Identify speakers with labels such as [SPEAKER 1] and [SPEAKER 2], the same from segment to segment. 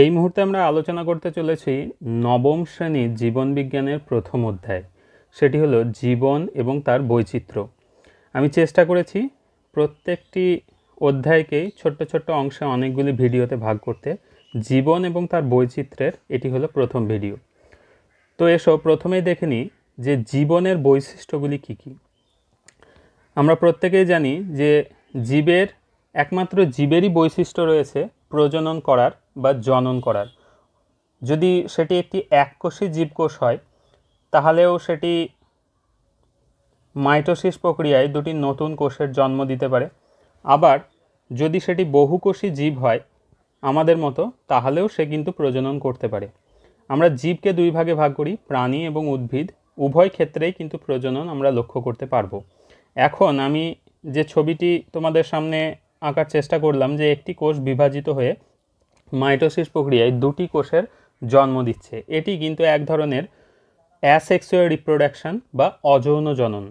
[SPEAKER 1] এই মুহূর্তে আমরা আলোচনা করতে চলেছি নবম শ্রেণীর জীবনবিজ্ঞানের প্রথম অধ্যায় সেটি হলো জীবন এবং তার বৈচিত্র্য আমি চেষ্টা করেছি প্রত্যেকটি অধ্যায়কেই ছোট্ট ছোট্ট অংশে অনেকগুলি ভিডিওতে ভাগ করতে জীবন এবং তার বৈচিত্র্যের এটি হলো প্রথম ভিডিও তো এসো প্রথমেই দেখে নিই যে জীবনের বৈশিষ্ট্যগুলি কী কী আমরা প্রত্যেকেই জানি যে জীবের একমাত্র জীবেরই বৈশিষ্ট্য রয়েছে প্রজনন করার বা জনন করার যদি সেটি একটি এককোষী জীবকোষ হয় তাহলেও সেটি মাইটোসিস প্রক্রিয়ায় দুটি নতুন কোষের জন্ম দিতে পারে আবার যদি সেটি বহুকোষী জীব হয় আমাদের মতো তাহলেও সে কিন্তু প্রজনন করতে পারে আমরা জীবকে দুই ভাগে ভাগ করি প্রাণী এবং উদ্ভিদ উভয় ক্ষেত্রেই কিন্তু প্রজনন আমরা লক্ষ্য করতে পারবো এখন আমি যে ছবিটি তোমাদের সামনে আঁকার চেষ্টা করলাম যে একটি কোষ বিভাজিত হয়ে মাইটোসিস প্রক্রিয়ায় দুটি কোষের জন্ম দিচ্ছে এটি কিন্তু এক ধরনের অ্যাসেক্সুয়াল রিপ্রোডাকশান বা অযৌন জনন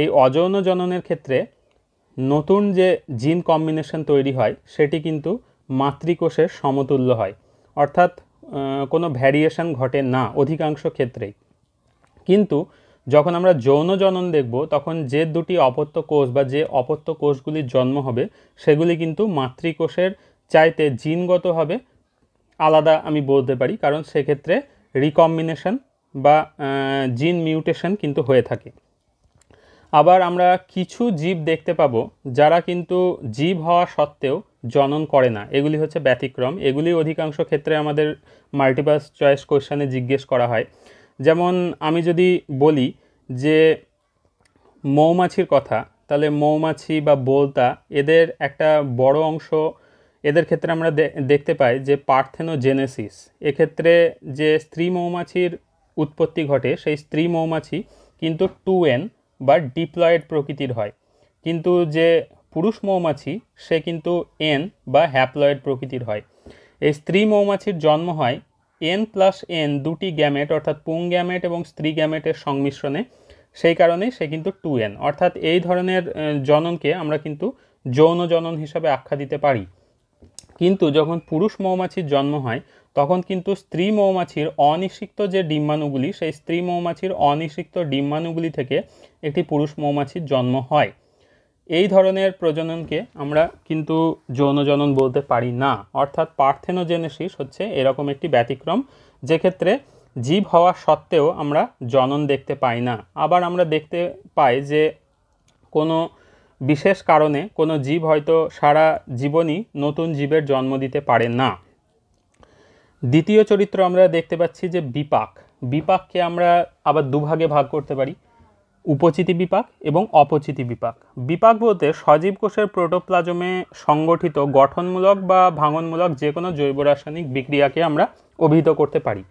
[SPEAKER 1] এই অযৌন জননের ক্ষেত্রে নতুন যে জিন কম্বিনেশন তৈরি হয় সেটি কিন্তু মাতৃকোষের সমতুল্য হয় অর্থাৎ কোনো ভ্যারিয়েশন ঘটে না অধিকাংশ ক্ষেত্রেই কিন্তু যখন আমরা যৌন জনন দেখব তখন যে দুটি অপত্য কোষ বা যে অপত্য কোষগুলির জন্ম হবে সেগুলি কিন্তু মাতৃকোষের চাইতে জিনগতভাবে আলাদা আমি বলতে পারি কারণ সেক্ষেত্রে রিকম্বিনেশন বা জিন মিউটেশন কিন্তু হয়ে থাকে আবার আমরা কিছু জীব দেখতে পাবো যারা কিন্তু জীব হওয়া সত্ত্বেও জনন করে না এগুলি হচ্ছে ব্যতিক্রম এগুলি অধিকাংশ ক্ষেত্রে আমাদের মাল্টিপাস চয়েস কোয়েশানে জিজ্ঞেস করা হয় যেমন আমি যদি বলি যে মৌমাছির কথা তাহলে মৌমাছি বা বোলতা এদের একটা বড় অংশ এদের ক্ষেত্রে আমরা দেখতে পাই যে পার্থেনোজেনেসিস এক্ষেত্রে যে স্ত্রী মৌমাছির উৎপত্তি ঘটে সেই স্ত্রী মৌমাছি কিন্তু টু এন বা ডিপ্লয়েড প্রকৃতির হয় কিন্তু যে পুরুষ মৌমাছি সে কিন্তু এন বা হ্যাপ্লয়েড প্রকৃতির হয় এই স্ত্রী মৌমাছির জন্ম হয় এন প্লাস এন দুটি গ্যামেট অর্থাৎ পুং গ্যামেট এবং স্ত্রী গ্যামেটের সংমিশ্রণে সেই কারণেই সে কিন্তু টু এন অর্থাৎ এই ধরনের জননকে আমরা কিন্তু যৌন জনন হিসাবে আখ্যা দিতে পারি কিন্তু যখন পুরুষ মৌমাছির জন্ম হয় তখন কিন্তু স্ত্রী মৌমাছির অনিষিক্ত যে ডিম্বাণুগুলি সেই স্ত্রী মৌমাছির অনিষিক্ত ডিম্বাণুগুলি থেকে একটি পুরুষ মৌমাছির জন্ম হয় এই ধরনের প্রজননকে আমরা কিন্তু যৌনজনন বলতে পারি না অর্থাৎ পার্থেনোজেনেসিস হচ্ছে এরকম একটি ব্যতিক্রম যেক্ষেত্রে জীব হওয়া সত্ত্বেও আমরা জনন দেখতে পাই না আবার আমরা দেখতে পাই যে কোনো বিশেষ কারণে কোনো জীব হয়তো সারা জীবনই নতুন জীবের জন্ম দিতে পারে না দ্বিতীয় চরিত্র আমরা দেখতে পাচ্ছি যে বিপাক বিপাককে আমরা আবার দুভাগে ভাগ করতে পারি উপচিতি বিপাক এবং অপচিতি বিপাক বিপাক বলতে সজীব কোষের প্রোটোপ্লাজমে সংগঠিত গঠনমূলক বা ভাঙনমূলক যে কোনো জৈব রাসায়নিক বিক্রিয়াকে আমরা অভিহিত করতে পারি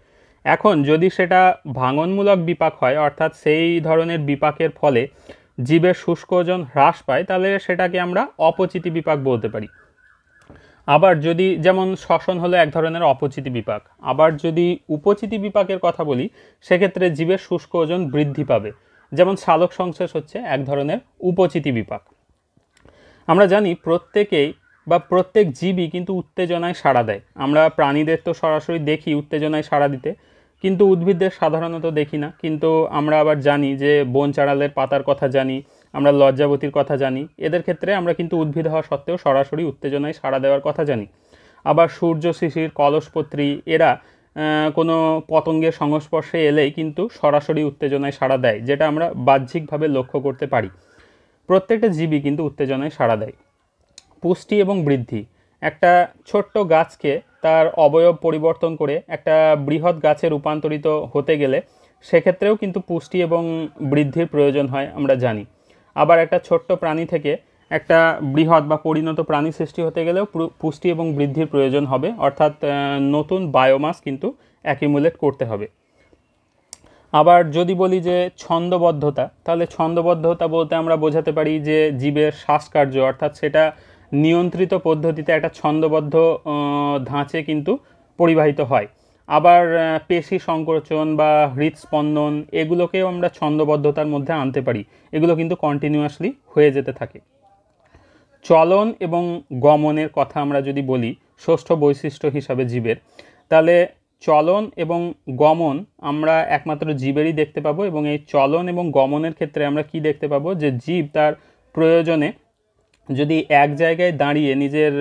[SPEAKER 1] এখন যদি সেটা ভাঙনমূলক বিপাক হয় অর্থাৎ সেই ধরনের বিপাকের ফলে জীবের শুষ্ক ওজন হ্রাস পায় তাহলে সেটাকে আমরা অপচিতি বিপাক বলতে পারি আবার যদি যেমন শ্বসন হলো এক ধরনের অপচিতি বিপাক আবার যদি উপচিতি বিপাকের কথা বলি সেক্ষেত্রে জীবের শুষ্ক ওজন বৃদ্ধি পাবে যেমন শালক সংশ্লেষ হচ্ছে এক ধরনের উপচিতি বিপাক আমরা জানি প্রত্যেকেই বা প্রত্যেক জীবই কিন্তু উত্তেজনায় সাড়া দেয় আমরা প্রাণীদের তো সরাসরি দেখি উত্তেজনায় সাড়া দিতে কিন্তু উদ্ভিদদের সাধারণত দেখি না কিন্তু আমরা আবার জানি যে বন চাড়ালের পাতার কথা জানি আমরা লজ্জাবতীর কথা জানি এদের ক্ষেত্রে আমরা কিন্তু উদ্ভিদ হওয়া সত্ত্বেও সরাসরি উত্তেজনায় সাড়া দেওয়ার কথা জানি আবার সূর্য শিশির কলসপত্রী এরা কোনো পতঙ্গের সংস্পর্শে এলেই কিন্তু সরাসরি উত্তেজনায় সাড়া দেয় যেটা আমরা বাহ্যিকভাবে লক্ষ্য করতে পারি প্রত্যেকটা জীবই কিন্তু উত্তেজনায় সাড়া দেয় পুষ্টি এবং বৃদ্ধি একটা ছোট্ট গাছকে তার অবয়ব পরিবর্তন করে একটা বৃহৎ গাছে রূপান্তরিত হতে গেলে সেক্ষেত্রেও কিন্তু পুষ্টি এবং বৃদ্ধির প্রয়োজন হয় আমরা জানি আবার একটা ছোট্ট প্রাণী থেকে একটা বৃহৎ বা পরিণত প্রাণী সৃষ্টি হতে গেলেও পুষ্টি এবং বৃদ্ধির প্রয়োজন হবে অর্থাৎ নতুন বায়োমাস কিন্তু অ্যাকিমুলেট করতে হবে আবার যদি বলি যে ছন্দবদ্ধতা তাহলে ছন্দবদ্ধতা বলতে আমরা বোঝাতে পারি যে জীবের শ্বাসকার্য অর্থাৎ সেটা নিয়ন্ত্রিত পদ্ধতিতে একটা ছন্দবদ্ধ ধাঁচে কিন্তু পরিবাহিত হয় আবার পেশি সংকোচন বা হৃদস্পন্দন এগুলোকেও আমরা ছন্দবদ্ধতার মধ্যে আনতে পারি এগুলো কিন্তু কন্টিনিউয়াসলি হয়ে যেতে থাকে চলন এবং গমনের কথা আমরা যদি বলি ষষ্ঠ বৈশিষ্ট্য হিসাবে জীবের তাহলে চলন এবং গমন আমরা একমাত্র জীবেরই দেখতে পাবো এবং এই চলন এবং গমনের ক্ষেত্রে আমরা কি দেখতে পাবো যে জীব তার প্রয়োজনে যদি এক জায়গায় দাঁড়িয়ে নিজের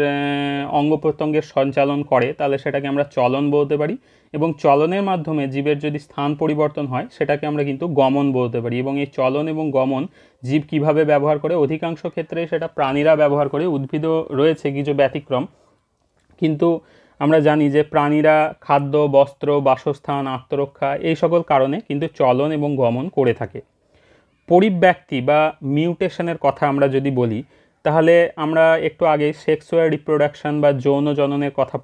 [SPEAKER 1] অঙ্গ প্রত্যঙ্গের সঞ্চালন করে তাহলে সেটাকে আমরা চলন বলতে পারি এবং চলনের মাধ্যমে জীবের যদি স্থান পরিবর্তন হয় সেটাকে আমরা কিন্তু গমন বলতে পারি এবং এই চলন এবং গমন জীব কিভাবে ব্যবহার করে অধিকাংশ ক্ষেত্রে সেটা প্রাণীরা ব্যবহার করে উদ্ভিদও রয়েছে কিছু ব্যতিক্রম কিন্তু আমরা জানি যে প্রাণীরা খাদ্য বস্ত্র বাসস্থান আত্মরক্ষা এই সকল কারণে কিন্তু চলন এবং গমন করে থাকে পরিব্যক্তি বা মিউটেশনের কথা আমরা যদি বলি তাহলে আমরা একটু আগে সেক্সুয়াল রিপ্রোডাকশান বা যৌন জননের কথা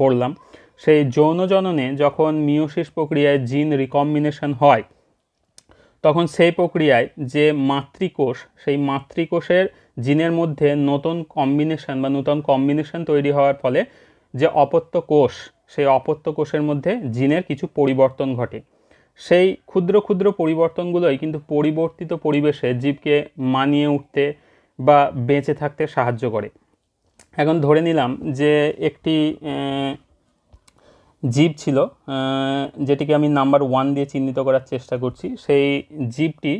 [SPEAKER 1] পড়লাম সেই যৌন জননে যখন মিওসিস প্রক্রিয়ায় জিন রিকম্বিনেশন হয় তখন সেই প্রক্রিয়ায় যে মাতৃকোষ সেই মাতৃকোষের জিনের মধ্যে নতুন কম্বিনেশন বা নতুন কম্বিনেশন তৈরি হওয়ার ফলে যে অপত্য কোষ সেই অপত্য কোষের মধ্যে জিনের কিছু পরিবর্তন ঘটে সেই ক্ষুদ্র ক্ষুদ্র পরিবর্তনগুলোই কিন্তু পরিবর্তিত পরিবেশে জীবকে মানিয়ে উঠতে বা বেঁচে থাকতে সাহায্য করে এখন ধরে নিলাম যে একটি জীব ছিল যেটিকে আমি নাম্বার ওয়ান দিয়ে চিহ্নিত করার চেষ্টা করছি সেই জীবটি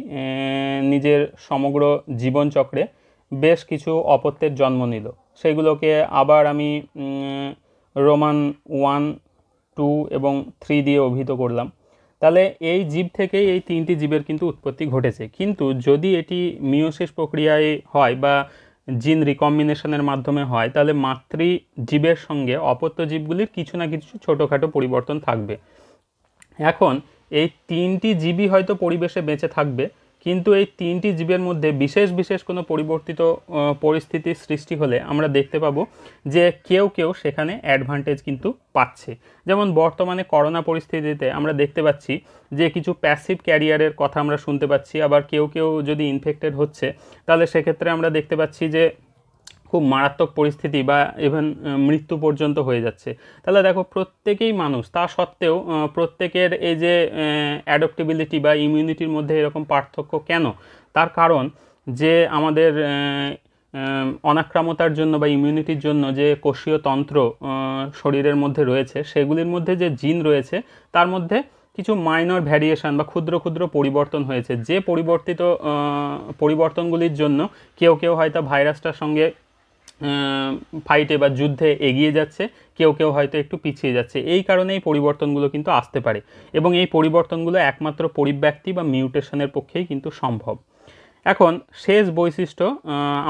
[SPEAKER 1] নিজের সমগ্র জীবনচক্রে বেশ কিছু অপত্যের জন্ম নিল সেগুলোকে আবার আমি রোমান ওয়ান টু এবং থ্রি দিয়ে অভিহিত করলাম তাহলে এই জীব থেকেই এই তিনটি জীবের কিন্তু উৎপত্তি ঘটেছে কিন্তু যদি এটি মিওসিস প্রক্রিয়ায় হয় বা জিন রিকম্বিনেশনের মাধ্যমে হয় তাহলে মাতৃ জীবের সঙ্গে অপত্য জীবগুলির কিছু না কিছু ছোটোখাটো পরিবর্তন থাকবে এখন এই তিনটি জীবই হয়তো পরিবেশে বেঁচে থাকবে কিন্তু এই তিনটি জীবের মধ্যে বিশেষ বিশেষ কোনো পরিবর্তিত পরিস্থিতির সৃষ্টি হলে আমরা দেখতে পাবো যে কেউ কেউ সেখানে অ্যাডভান্টেজ কিন্তু পাচ্ছে যেমন বর্তমানে করোনা পরিস্থিতিতে আমরা দেখতে পাচ্ছি যে কিছু প্যাসিভ ক্যারিয়ারের কথা আমরা শুনতে পাচ্ছি আবার কেউ কেউ যদি ইনফেক্টেড হচ্ছে তাহলে সেক্ষেত্রে আমরা দেখতে পাচ্ছি যে খুব মারাত্মক পরিস্থিতি বা ইভেন মৃত্যু পর্যন্ত হয়ে যাচ্ছে তাহলে দেখো প্রত্যেকেই মানুষ তা সত্ত্বেও প্রত্যেকের এই যে অ্যাডপ্টেবিলিটি বা ইমিউনিটির মধ্যে এরকম পার্থক্য কেন তার কারণ যে আমাদের অনাক্রামতার জন্য বা ইমিউনিটির জন্য যে কোষীয় তন্ত্র শরীরের মধ্যে রয়েছে সেগুলির মধ্যে যে জিন রয়েছে তার মধ্যে কিছু মাইনর ভ্যারিয়েশন বা ক্ষুদ্র ক্ষুদ্র পরিবর্তন হয়েছে যে পরিবর্তিত পরিবর্তনগুলির জন্য কেউ কেউ হয়তো ভাইরাসটার সঙ্গে ফাইটে বা যুদ্ধে এগিয়ে যাচ্ছে কেউ কেউ হয়তো একটু পিছিয়ে যাচ্ছে এই কারণেই পরিবর্তনগুলো কিন্তু আসতে পারে এবং এই পরিবর্তনগুলো একমাত্র পরিব্যক্তি বা মিউটেশনের পক্ষেই কিন্তু সম্ভব এখন শেষ বৈশিষ্ট্য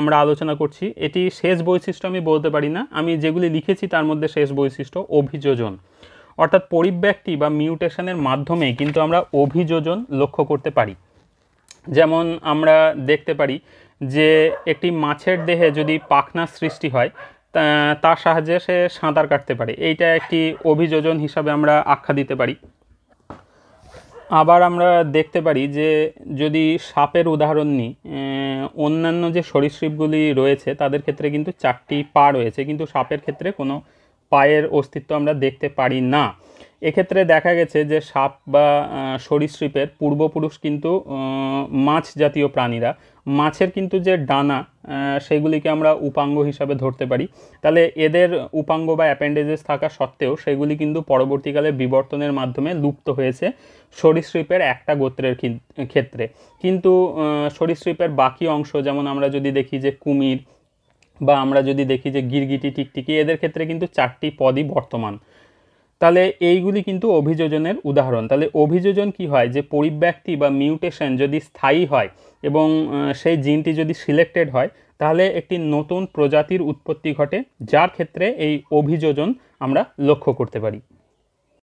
[SPEAKER 1] আমরা আলোচনা করছি এটি শেষ বৈশিষ্ট্য আমি বলতে পারি না আমি যেগুলি লিখেছি তার মধ্যে শেষ বৈশিষ্ট্য অভিযোজন অর্থাৎ পরিব্যক্তি বা মিউটেশনের মাধ্যমে কিন্তু আমরা অভিযোজন লক্ষ্য করতে পারি যেমন আমরা দেখতে পারি যে একটি মাছের দেহে যদি পাখনা সৃষ্টি হয় তার সাহায্যে সে সাঁতার কাটতে পারে এইটা একটি অভিযোজন হিসাবে আমরা আখ্যা দিতে পারি আবার আমরা দেখতে পারি যে যদি সাপের উদাহরণ নিই অন্যান্য যে সরীসৃপগুলি রয়েছে তাদের ক্ষেত্রে কিন্তু চারটি পা রয়েছে কিন্তু সাপের ক্ষেত্রে কোনো পায়ের অস্তিত্ব আমরা দেখতে পারি না এক্ষেত্রে দেখা গেছে যে সাপ বা সরীসৃপের পূর্বপুরুষ কিন্তু মাছ জাতীয় প্রাণীরা মাছের কিন্তু যে ডানা সেগুলিকে আমরা উপাঙ্গ হিসাবে ধরতে পারি তাহলে এদের উপাঙ্গ বা অ্যাপেন্ডেজেস থাকা সত্ত্বেও সেগুলি কিন্তু পরবর্তীকালে বিবর্তনের মাধ্যমে লুপ্ত হয়েছে সরীসৃপের একটা গোত্রের ক্ষেত্রে কিন্তু সরীসৃপের বাকি অংশ যেমন আমরা যদি দেখি যে কুমির বা আমরা যদি দেখি যে গিরগিটি টিকটিকি এদের ক্ষেত্রে কিন্তু চারটি পদই বর্তমান তাহলে এইগুলি কিন্তু অভিযোজনের উদাহরণ তাহলে অভিযোজন কি হয় যে পরিব্যক্তি বা মিউটেশন যদি স্থায়ী হয় এবং সেই জিনটি যদি সিলেক্টেড হয় তাহলে একটি নতুন প্রজাতির উৎপত্তি ঘটে যার ক্ষেত্রে এই অভিযোজন আমরা লক্ষ্য করতে পারি